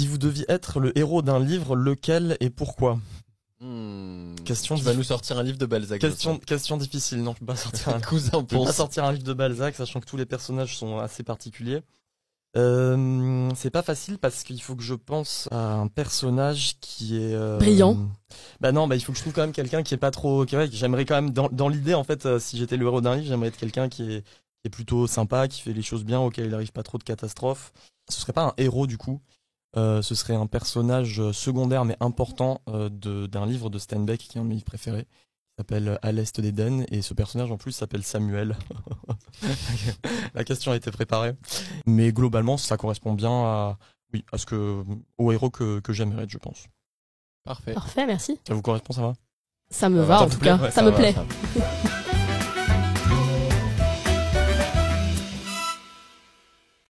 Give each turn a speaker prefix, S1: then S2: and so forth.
S1: Si vous deviez être le héros d'un livre, lequel et pourquoi hmm. Question. Tu vas nous sortir un livre de Balzac. Question, difficile. Non, je ne pas sortir un cousin. sortir un livre de Balzac, sachant que tous les personnages sont assez particuliers. Euh, c'est pas facile parce qu'il faut que je pense à un personnage qui est euh, brillant. Bah non, bah, il faut que je trouve quand même quelqu'un qui est pas trop. j'aimerais quand même dans, l'idée en fait, euh, si j'étais le héros d'un livre, j'aimerais être quelqu'un qui est, plutôt sympa, qui fait les choses bien, auquel il n'arrive pas trop de catastrophes. Ce serait pas un héros du coup. Euh, ce serait un personnage euh, secondaire mais important euh, d'un livre de Steinbeck qui est un de mes livres préférés s'appelle À l'Est d'Éden et ce personnage en plus s'appelle Samuel. la question a été préparée. Mais globalement, ça correspond bien à, oui, à ce que, au héros que, que j'aimerais, je pense.
S2: Parfait. Parfait, merci.
S1: Ça vous correspond, ça va ah, Ça me va, en tout, cas. ça, me plaît.